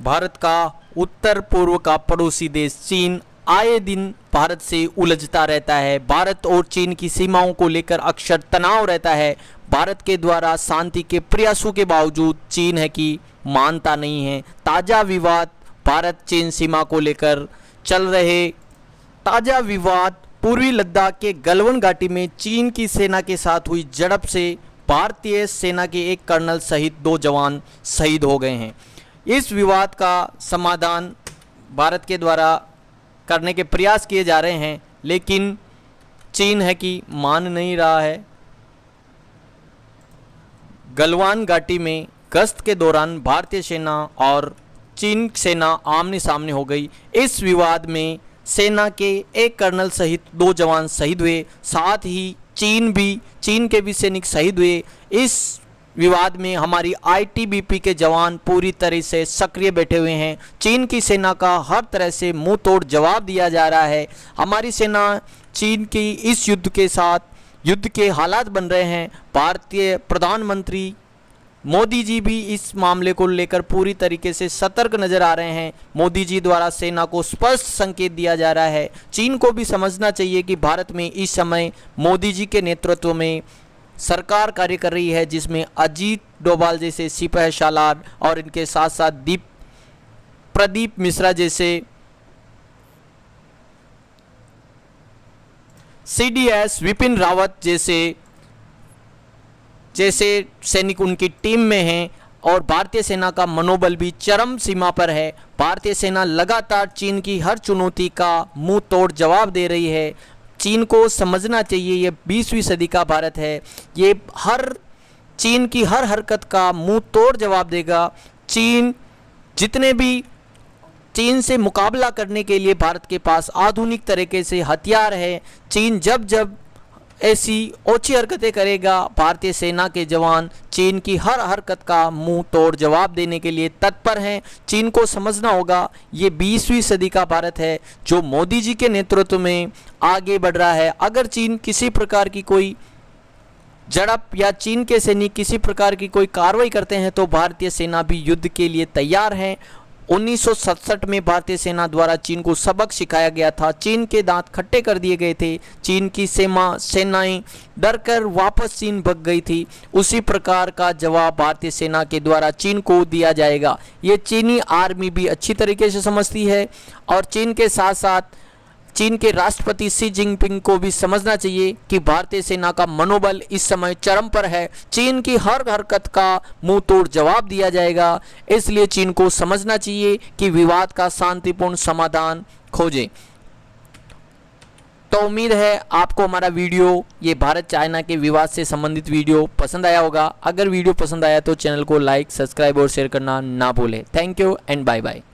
भारत का उत्तर पूर्व का पड़ोसी देश चीन आए दिन भारत से उलझता रहता है भारत और चीन की सीमाओं को लेकर अक्सर तनाव रहता है भारत के द्वारा शांति के प्रयासों के बावजूद चीन है कि मानता नहीं है ताज़ा विवाद भारत चीन सीमा को लेकर चल रहे ताज़ा विवाद पूर्वी लद्दाख के गलवन घाटी में चीन की सेना के साथ हुई झड़प से भारतीय सेना के एक कर्नल सहित दो जवान शहीद हो गए हैं इस विवाद का समाधान भारत के द्वारा करने के प्रयास किए जा रहे हैं लेकिन चीन है कि मान नहीं रहा है गलवान घाटी में गश्त के दौरान भारतीय सेना और चीन सेना आमने सामने हो गई इस विवाद में सेना के एक कर्नल सहित दो जवान शहीद हुए साथ ही चीन भी चीन के भी सैनिक शहीद हुए इस विवाद में हमारी आईटीबीपी के जवान पूरी तरह से सक्रिय बैठे हुए हैं चीन की सेना का हर तरह से मुंह तोड़ जवाब दिया जा रहा है हमारी सेना चीन की इस युद्ध के साथ युद्ध के हालात बन रहे हैं भारतीय प्रधानमंत्री मोदी जी भी इस मामले को लेकर पूरी तरीके से सतर्क नजर आ रहे हैं मोदी जी द्वारा सेना को स्पष्ट संकेत दिया जा रहा है चीन को भी समझना चाहिए कि भारत में इस समय मोदी जी के नेतृत्व में सरकार कार्य कर रही है जिसमें अजीत डोभाल जैसे सिपह शालार और इनके साथ साथ दीप प्रदीप मिश्रा जैसे सीडीएस विपिन रावत जैसे जैसे सैनिक उनकी टीम में हैं और भारतीय सेना का मनोबल भी चरम सीमा पर है भारतीय सेना लगातार चीन की हर चुनौती का मुंह तोड़ जवाब दे रही है चीन को समझना चाहिए ये बीसवीं सदी का भारत है ये हर चीन की हर हरकत का मुंह तोड़ जवाब देगा चीन जितने भी चीन से मुकाबला करने के लिए भारत के पास आधुनिक तरीके से हथियार है चीन जब जब ऐसी ओछी हरकतें करेगा भारतीय सेना के जवान चीन की हर हरकत का मुंह तोड़ जवाब देने के लिए तत्पर हैं चीन को समझना होगा ये 20वीं सदी का भारत है जो मोदी जी के नेतृत्व में आगे बढ़ रहा है अगर चीन किसी प्रकार की कोई झड़प या चीन के सैनिक किसी प्रकार की कोई कार्रवाई करते हैं तो भारतीय सेना भी युद्ध के लिए तैयार हैं 1967 में भारतीय सेना द्वारा चीन को सबक सिखाया गया था चीन के दांत खट्टे कर दिए गए थे चीन की सेमा सेनाएं डर कर वापस चीन भग गई थी उसी प्रकार का जवाब भारतीय सेना के द्वारा चीन को दिया जाएगा ये चीनी आर्मी भी अच्छी तरीके से समझती है और चीन के साथ साथ चीन के राष्ट्रपति सी जिनपिंग को भी समझना चाहिए कि भारतीय सेना का मनोबल इस समय चरम पर है चीन की हर हरकत का मुंह तोड़ जवाब दिया जाएगा इसलिए चीन को समझना चाहिए कि विवाद का शांतिपूर्ण समाधान खोजें तो उम्मीद है आपको हमारा वीडियो ये भारत चाइना के विवाद से संबंधित वीडियो पसंद आया होगा अगर वीडियो पसंद आया तो चैनल को लाइक सब्सक्राइब और शेयर करना ना भूलें thank you and bye bye